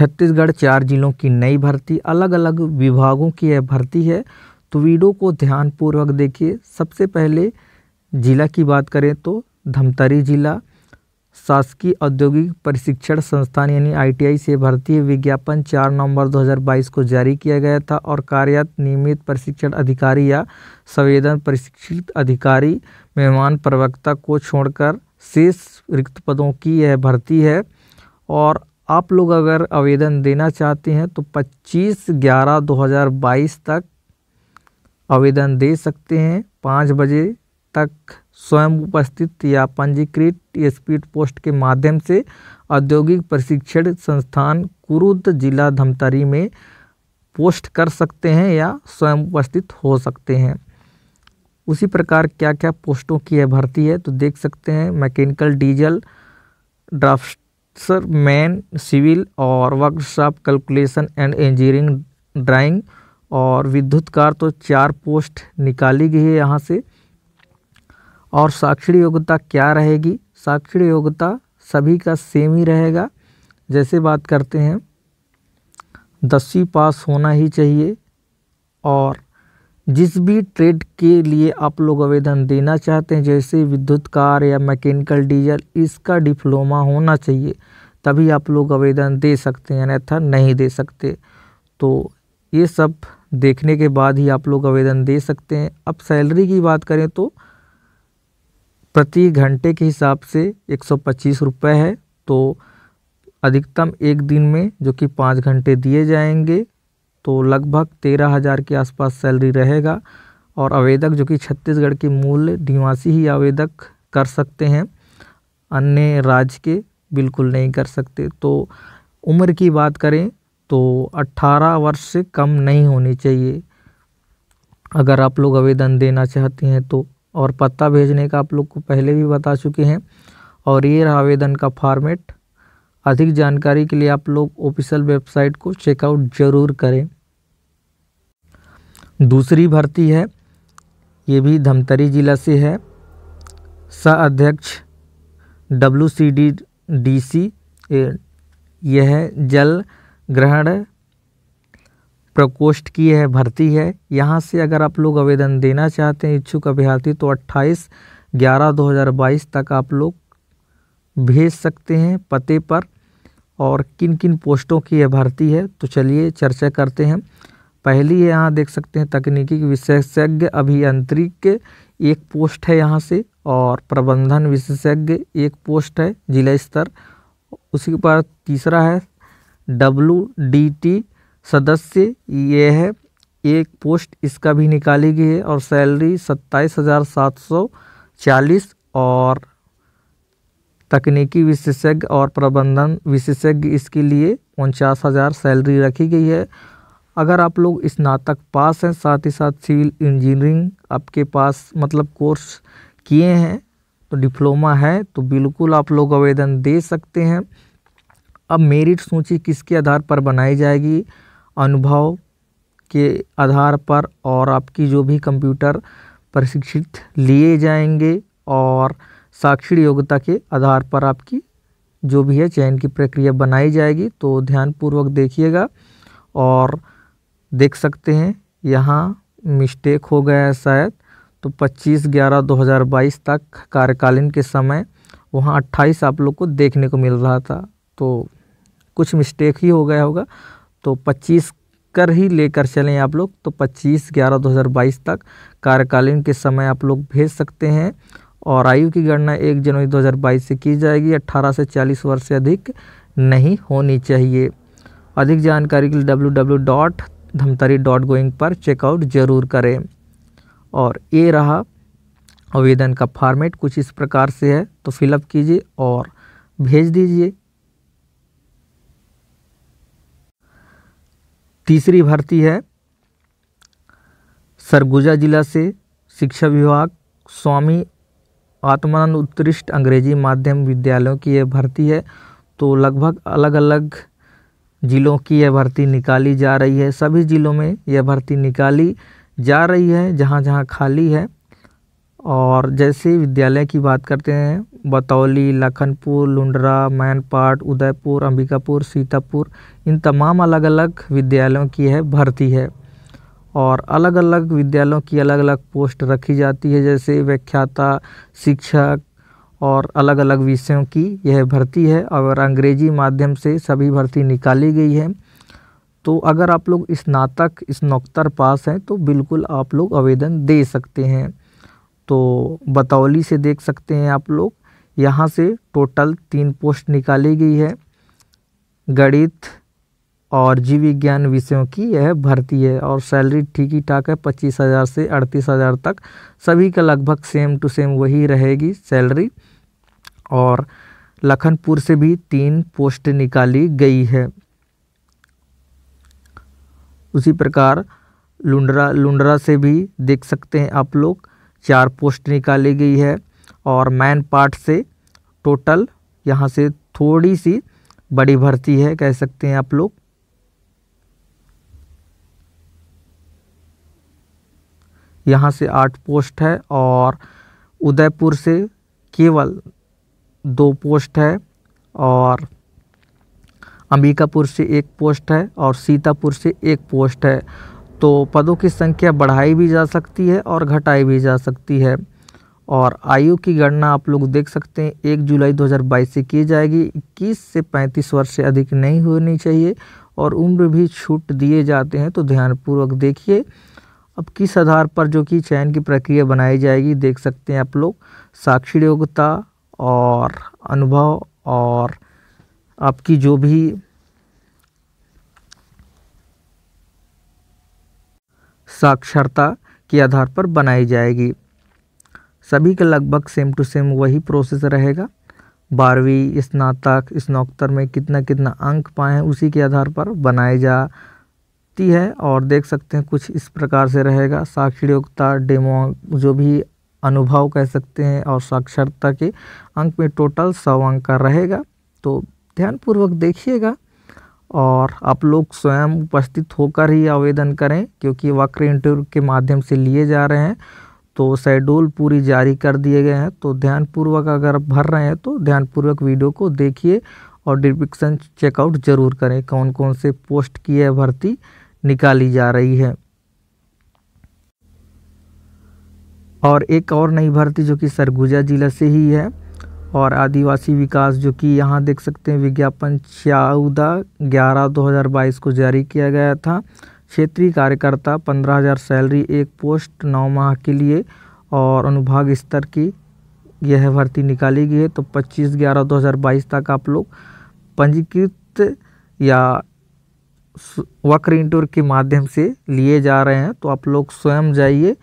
छत्तीसगढ़ चार जिलों की नई भर्ती अलग अलग विभागों की यह भर्ती है तो वीडियो को ध्यानपूर्वक देखिए सबसे पहले जिला की बात करें तो धमतरी जिला शासकीय औद्योगिक प्रशिक्षण संस्थान यानी आईटीआई से भर्ती विज्ञापन 4 नवंबर 2022 को जारी किया गया था और कार्यरत नियमित प्रशिक्षण अधिकारी या संवेदन प्रशिक्षित अधिकारी मेहमान प्रवक्ता को छोड़कर शेष रिक्त पदों की यह भर्ती है और आप लोग अगर आवेदन देना चाहते हैं तो 25 ग्यारह 2022 तक आवेदन दे सकते हैं पाँच बजे तक स्वयं उपस्थित या पंजीकृत स्पीड पोस्ट के माध्यम से औद्योगिक प्रशिक्षण संस्थान कुरुद जिला धमतरी में पोस्ट कर सकते हैं या स्वयं उपस्थित हो सकते हैं उसी प्रकार क्या क्या पोस्टों की है भर्ती है तो देख सकते हैं mechanical diesel draughtsman civil और workshop calculation and engineering drawing और विद्युत कार तो चार पोस्ट निकाली गई है यहाँ से और साक्षरी योग्यता क्या रहेगी साक्षरी योग्यता सभी का सेम ही रहेगा जैसे बात करते हैं दसवीं पास होना ही चाहिए और जिस भी ट्रेड के लिए आप लोग आवेदन देना चाहते हैं जैसे विद्युत कार या मैकेनिकल डीजल इसका डिप्लोमा होना चाहिए तभी आप लोग आवेदन दे सकते हैं अन्यथा नहीं दे सकते तो ये सब देखने के बाद ही आप लोग आवेदन दे सकते हैं अब सैलरी की बात करें तो प्रति घंटे के हिसाब से एक सौ है तो अधिकतम एक दिन में जो कि पाँच घंटे दिए जाएंगे तो लगभग तेरह हज़ार के आसपास सैलरी रहेगा और आवेदक जो कि छत्तीसगढ़ के मूल निवासी ही आवेदक कर सकते हैं अन्य राज्य के बिल्कुल नहीं कर सकते तो उम्र की बात करें तो 18 वर्ष से कम नहीं होनी चाहिए अगर आप लोग आवेदन देना चाहते हैं तो और पता भेजने का आप लोग को पहले भी बता चुके हैं और ये रहा आवेदन का फॉर्मेट अधिक जानकारी के लिए आप लोग ऑफिशियल वेबसाइट को चेकआउट जरूर करें दूसरी भर्ती है ये भी धमतरी ज़िला से है स अध्यक्ष W C D D C यह जल ग्रहण प्रकोष्ठ की यह भर्ती है यहाँ से अगर आप लोग आवेदन देना चाहते हैं इच्छुक अभ्यर्थी तो 28 ग्यारह 2022 तक आप लोग भेज सकते हैं पते पर और किन किन पोस्टों की यह भर्ती है तो चलिए चर्चा करते हैं पहली है यहाँ देख सकते हैं तकनीकी विशेषज्ञ अभियांत्रिक एक पोस्ट है यहाँ से और प्रबंधन विशेषज्ञ एक पोस्ट है जिला स्तर उसी के बाद तीसरा है डब्लू डी टी सदस्य ये है एक पोस्ट इसका भी निकाली गई है और सैलरी सत्ताईस हज़ार सात सौ चालीस और तकनीकी विशेषज्ञ और प्रबंधन विशेषज्ञ इसके लिए उनचास हज़ार सैलरी रखी गई है अगर आप लोग स्नातक पास हैं साथ ही साथ सिविल इंजीनियरिंग आपके पास मतलब कोर्स किए हैं तो डिप्लोमा है तो बिल्कुल आप लोग आवेदन दे सकते हैं अब मेरिट सूची किसके आधार पर बनाई जाएगी अनुभव के आधार पर और आपकी जो भी कंप्यूटर प्रशिक्षित लिए जाएंगे और साक्षी योग्यता के आधार पर आपकी जो भी है चयन की प्रक्रिया बनाई जाएगी तो ध्यानपूर्वक देखिएगा और देख सकते हैं यहाँ मिस्टेक हो गया है शायद तो 25 ग्यारह 2022 तक कार्यकालीन के समय वहाँ 28 आप लोग को देखने को मिल रहा था तो कुछ मिस्टेक ही हो गया होगा तो 25 कर ही लेकर चलें आप लोग तो 25 ग्यारह 2022 तक कार्यकालीन के समय आप लोग भेज सकते हैं और आयु की गणना एक जनवरी 2022 से की जाएगी 18 से 40 वर्ष से अधिक नहीं होनी चाहिए अधिक जानकारी के लिए W W dot Dhamtari dot gov in पर चेकआउट ज़रूर करें और ये रहा आवेदन का फॉर्मेट कुछ इस प्रकार से है तो फिलअप कीजिए और भेज दीजिए तीसरी भर्ती है सरगुजा जिला से शिक्षा विभाग स्वामी आत्मानंद उत्कृष्ट अंग्रेजी माध्यम विद्यालयों की यह भर्ती है तो लगभग अलग अलग ज़िलों की यह भर्ती निकाली जा रही है सभी ज़िलों में यह भर्ती निकाली जा रही है जहाँ जहाँ खाली है और जैसे विद्यालय की बात करते हैं बतौली लखनपुर लुंडरा मैनपाट उदयपुर अंबिकापुर सीतापुर इन तमाम अलग अलग विद्यालयों की है भर्ती है और अलग अलग विद्यालयों की अलग अलग पोस्ट रखी जाती है जैसे व्याख्याता शिक्षक और अलग अलग विषयों की यह भर्ती है और अंग्रेजी माध्यम से सभी भर्ती निकाली गई है तो अगर आप लोग स्नातक स्नोत्तर पास हैं तो बिल्कुल आप लोग आवेदन दे सकते हैं तो बतौली से देख सकते हैं आप लोग यहाँ से टोटल तीन पोस्ट निकाली गई है गणित और जीव विज्ञान विषयों की यह भर्ती है और सैलरी ठीक ही ठाक है पच्चीस हज़ार से अड़तीस हज़ार तक सभी का लगभग सेम टू सेम वही रहेगी सैलरी और लखनपुर से भी तीन पोस्ट निकाली गई है उसी प्रकार लुंडरा लुंडरा से भी देख सकते हैं आप लोग चार पोस्ट निकाली गई है और मैन पार्ट से टोटल यहाँ से थोड़ी सी बड़ी भर्ती है कह सकते हैं आप लोग यहाँ से आठ पोस्ट है और उदयपुर से केवल दो पोस्ट है और अंबिकापुर से एक पोस्ट है और सीतापुर से एक पोस्ट है तो पदों की संख्या बढ़ाई भी जा सकती है और घटाई भी जा सकती है और आयु की गणना आप लोग देख सकते हैं एक जुलाई 2022 से की जाएगी इक्कीस से 35 वर्ष से अधिक नहीं होनी चाहिए और उम्र भी छूट दिए जाते हैं तो ध्यानपूर्वक देखिए अब किस आधार पर जो कि चयन की प्रक्रिया बनाई जाएगी देख सकते हैं आप लोग साक्षी योग्यता और अनुभव और आपकी जो भी साक्षरता के आधार पर बनाई जाएगी सभी का लगभग सेम टू सेम वही प्रोसेस रहेगा बारहवीं स्नातक स्नोत्तर में कितना कितना अंक पाए हैं उसी के आधार पर बनाए जा सकती है और देख सकते हैं कुछ इस प्रकार से रहेगा साक्षरता डेमो जो भी अनुभव कह सकते हैं और साक्षरता के अंक में टोटल सौ अंक का रहेगा तो ध्यानपूर्वक देखिएगा और आप लोग स्वयं उपस्थित होकर ही आवेदन करें क्योंकि वक्र इंटरव्यू के माध्यम से लिए जा रहे हैं तो शेड्यूल पूरी जारी कर दिए गए हैं तो ध्यानपूर्वक अगर भर रहे हैं तो ध्यानपूर्वक वीडियो को देखिए और डिस्क्रिप्शन चेकआउट जरूर करें कौन कौन से पोस्ट की है भर्ती निकाली जा रही है और एक और नई भर्ती जो कि सरगुजा जिला से ही है और आदिवासी विकास जो कि यहाँ देख सकते हैं विज्ञापन चौदह ग्यारह दो हज़ार बाईस को जारी किया गया था क्षेत्रीय कार्यकर्ता पंद्रह हज़ार सैलरी एक पोस्ट नौ माह के लिए और अनुभाग स्तर की यह भर्ती निकाली गई है तो पच्चीस ग्यारह दो हज़ार बाईस तक आप लोग पंजीकृत या वक्र इंटूर के माध्यम से लिए जा रहे हैं तो आप लोग स्वयं जाइए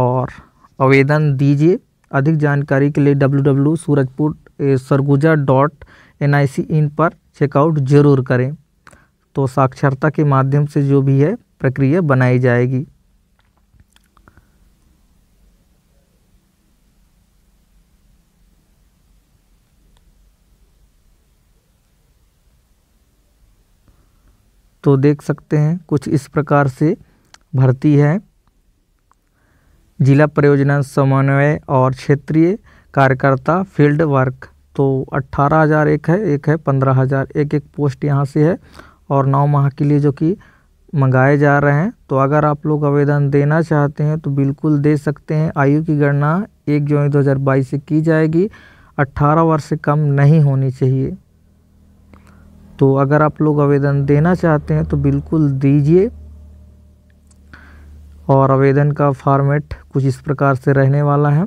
और आवेदन दीजिए अधिक जानकारी के लिए W W Surajpur Surguja dot N I C in पर चेकआउट ज़रूर करें तो साक्षरता के माध्यम से जो भी है प्रक्रिया बनाई जाएगी तो देख सकते हैं कुछ इस प्रकार से भर्ती है जिला परियोजना समन्वय और क्षेत्रीय कार्यकर्ता फील्ड वर्क तो अट्ठारह हज़ार एक है एक है पंद्रह हज़ार एक एक पोस्ट यहाँ से है और नौ माह के लिए जो कि मंगाए जा रहे हैं तो अगर आप लोग आवेदन देना चाहते हैं तो बिल्कुल दे सकते हैं आयु की गणना एक हज़ार 2022 से की जाएगी 18 वर्ष से कम नहीं होनी चाहिए तो अगर आप लोग आवेदन देना चाहते हैं तो बिल्कुल दीजिए और आवेदन का फॉर्मेट कुछ इस प्रकार से रहने वाला है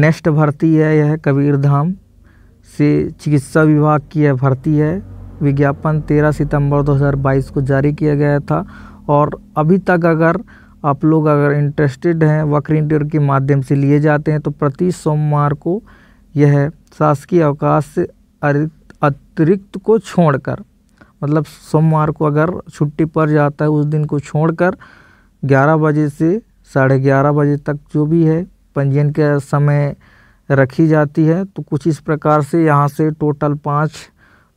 नेक्स्ट भर्ती है यह कबीरधाम से चिकित्सा विभाग की यह भर्ती है विज्ञापन 13 सितंबर 2022 को जारी किया गया था और अभी तक अगर आप लोग अगर इंटरेस्टेड हैं वक्री इंटरव्यू के माध्यम से लिए जाते हैं तो प्रति सोमवार को यह शासकीय अवकाश से अतिरिक्त को छोड़कर मतलब सोमवार को अगर छुट्टी पर जाता है उस दिन को छोड़कर 11 बजे से साढ़े ग्यारह बजे तक जो भी है पंजीयन के समय रखी जाती है तो कुछ इस प्रकार से यहाँ से टोटल पाँच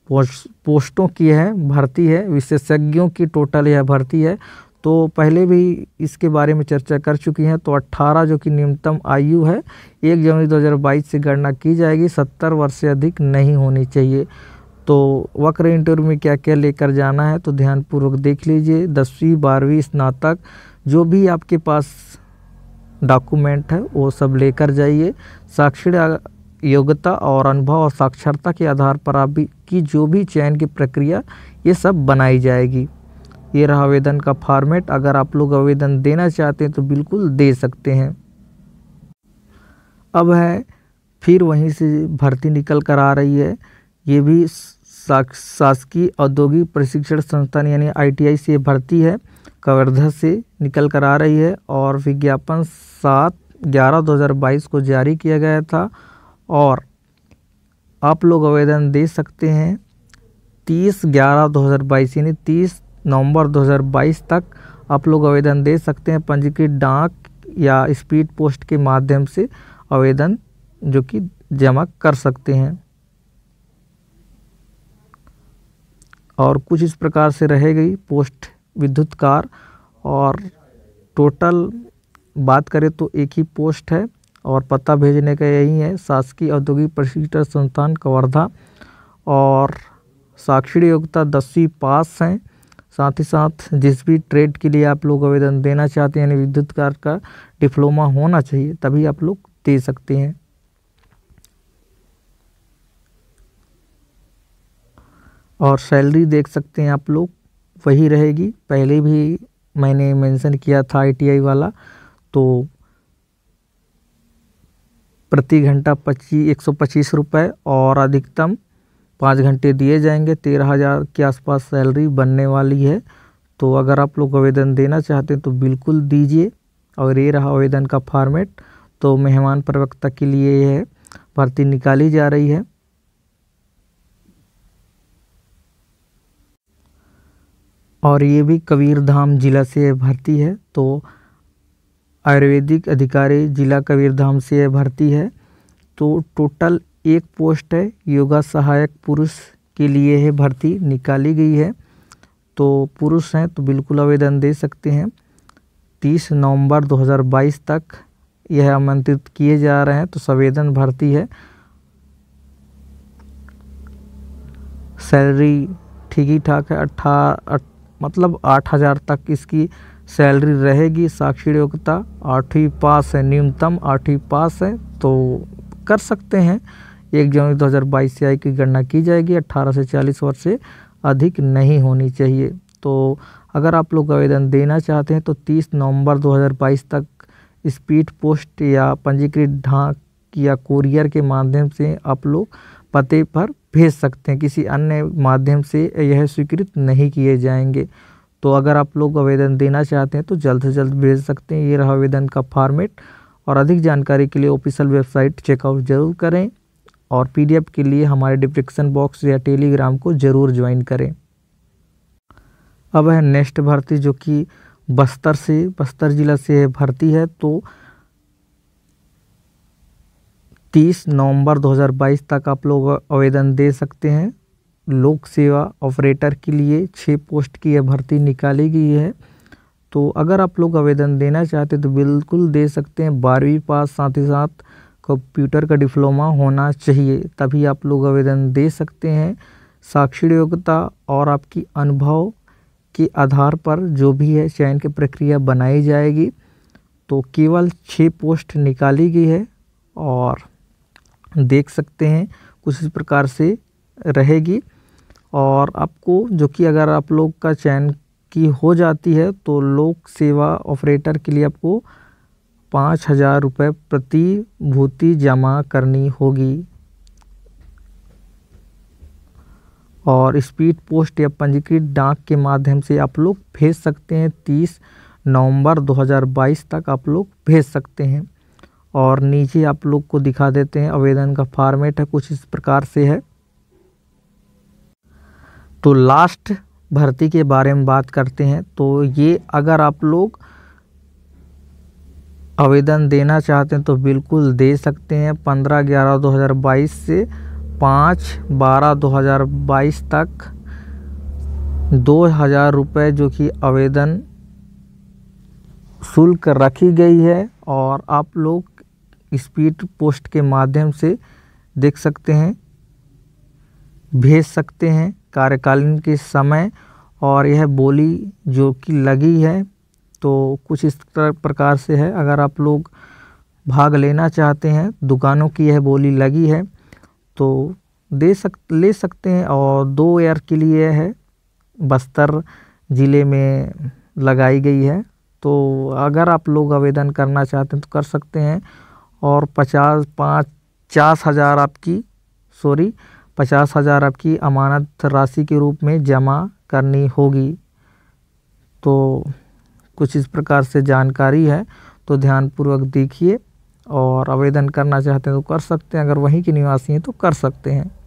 पोस्ट, पोस्टों की है भर्ती है विशेषज्ञों की टोटल यह भर्ती है तो पहले भी इसके बारे में चर्चा कर चुकी हैं तो 18 जो कि न्यूनतम आयु है एक जनवरी 2022 से गणना की जाएगी 70 वर्ष से अधिक नहीं होनी चाहिए तो वक्र इंटरव्यू में क्या क्या लेकर जाना है तो ध्यानपूर्वक देख लीजिए दसवीं बारहवीं स्नातक जो भी आपके पास डॉक्यूमेंट है वो सब लेकर जाइए साक्षर योग्यता और अनुभव और साक्षरता के आधार पर आप भी की जो भी चयन की प्रक्रिया ये सब बनाई जाएगी ये रहा आवेदन का फॉर्मेट अगर आप लोग आवेदन देना चाहते हैं तो बिल्कुल दे सकते हैं अब है फिर वहीं से भर्ती निकल कर आ रही है ये भी शासकीय औद्योगिक प्रशिक्षण संस्थान यानी आईटीआई से भर्ती है कवर्धा से निकल कर आ रही है और विज्ञापन सात ग्यारह दो हज़ार बाईस को जारी किया गया था और आप लोग आवेदन दे सकते हैं तीस ग्यारह दो हज़ार बाईस यानी तीस नवंबर 2022 तक आप लोग आवेदन दे सकते हैं पंजीकृत डाक या स्पीड पोस्ट के माध्यम से आवेदन जो कि जमा कर सकते हैं और कुछ इस प्रकार से रह गई पोस्ट विद्युत कार और टोटल बात करें तो एक ही पोस्ट है और पता भेजने का यही है शासकीय औद्योगिक प्रशिक्षण संस्थान कवर्धा और साक्षर योग्यता दसवीं पास हैं साथ ही साथ जिस भी ट्रेड के लिए आप लोग आवेदन देना चाहते हैं यानी विद्युत कार्य का डिप्लोमा होना चाहिए तभी आप लोग दे सकते हैं और सैलरी देख सकते हैं आप लोग वही रहेगी पहले भी मैंने मेंशन किया था आईटीआई वाला तो प्रति घंटा पच्चीस एक सौ पच्चीस रुपये और अधिकतम पाँच घंटे दिए जाएंगे तेरह हज़ार के आसपास सैलरी बनने वाली है तो अगर आप लोग आवेदन देना चाहते हैं तो बिल्कुल दीजिए और ये रहा आवेदन का फॉर्मेट तो मेहमान प्रवक्ता के लिए यह भर्ती निकाली जा रही है और ये भी कबीर धाम जिला से भर्ती है तो आयुर्वेदिक अधिकारी जिला कबीरधाम से भर्ती है तो टोटल एक पोस्ट है योगा सहायक पुरुष के लिए है भर्ती निकाली गई है तो पुरुष हैं तो बिल्कुल आवेदन दे सकते हैं तीस नवंबर 2022 तक यह आमंत्रित किए जा रहे हैं तो संवेदन भर्ती है सैलरी ठीक ही ठाक है अट्ठा मतलब आठ हज़ार तक इसकी सैलरी रहेगी साक्षर योग्यता आठवीं पास है न्यूनतम आठवीं पास है तो कर सकते हैं एक जनवरी 2022 से आय की गणना की जाएगी 18 से 40 वर्ष से अधिक नहीं होनी चाहिए तो अगर आप लोग आवेदन देना चाहते हैं तो 30 नवंबर 2022 तक स्पीड पोस्ट या पंजीकृत ढाक या कोरियर के माध्यम से आप लोग पते पर भेज सकते हैं किसी अन्य माध्यम से यह स्वीकृत नहीं किए जाएंगे तो अगर आप लोग आवेदन देना चाहते हैं तो जल्द से जल्द भेज सकते हैं ये रहा आवेदन का फॉर्मेट और अधिक जानकारी के लिए ऑफिशियल वेबसाइट चेकआउट जरूर करें और पीडीएफ के लिए हमारे डिस्क्रिप्शन बॉक्स या टेलीग्राम को ज़रूर ज्वाइन करें अब है नेक्स्ट भर्ती जो कि बस्तर से बस्तर ज़िला से भर्ती है तो तीस नवंबर 2022 तक आप लोग आवेदन दे सकते हैं लोक सेवा ऑपरेटर के लिए छः पोस्ट की यह भर्ती निकाली गई है तो अगर आप लोग आवेदन देना चाहते तो बिल्कुल दे सकते हैं बारहवीं पास साथ ही साथ कंप्यूटर का डिप्लोमा होना चाहिए तभी आप लोग आवेदन दे सकते हैं साक्षर योग्यता और आपकी अनुभव के आधार पर जो भी है चयन की प्रक्रिया बनाई जाएगी तो केवल छः पोस्ट निकाली गई है और देख सकते हैं कुछ इस प्रकार से रहेगी और आपको जो कि अगर आप लोग का चयन की हो जाती है तो लोक सेवा ऑपरेटर के लिए आपको पाँच हजार रुपये प्रतिभूति जमा करनी होगी और स्पीड पोस्ट या पंजीकृत डाक के माध्यम से आप लोग भेज सकते हैं तीस नवंबर 2022 तक आप लोग भेज सकते हैं और नीचे आप लोग को दिखा देते हैं आवेदन का फॉर्मेट है कुछ इस प्रकार से है तो लास्ट भर्ती के बारे में बात करते हैं तो ये अगर आप लोग आवेदन देना चाहते हैं तो बिल्कुल दे सकते हैं पंद्रह ग्यारह दो हज़ार बाईस से पाँच बारह दो हज़ार बाईस तक दो हज़ार रुपये जो कि आवेदन शुल्क रखी गई है और आप लोग स्पीड पोस्ट के माध्यम से देख सकते हैं भेज सकते हैं कार्यकालीन के समय और यह बोली जो कि लगी है तो कुछ इस प्रकार से है अगर आप लोग भाग लेना चाहते हैं दुकानों की यह बोली लगी है तो दे सक ले सकते हैं और दो एयर के लिए है बस्तर ज़िले में लगाई गई है तो अगर आप लोग आवेदन करना चाहते हैं तो कर सकते हैं और पचास पाँच पचास हज़ार आपकी सॉरी पचास हज़ार आपकी अमानत राशि के रूप में जमा करनी होगी तो कुछ इस प्रकार से जानकारी है तो ध्यानपूर्वक देखिए और आवेदन करना चाहते हैं तो कर सकते हैं अगर वहीं के निवासी हैं तो कर सकते हैं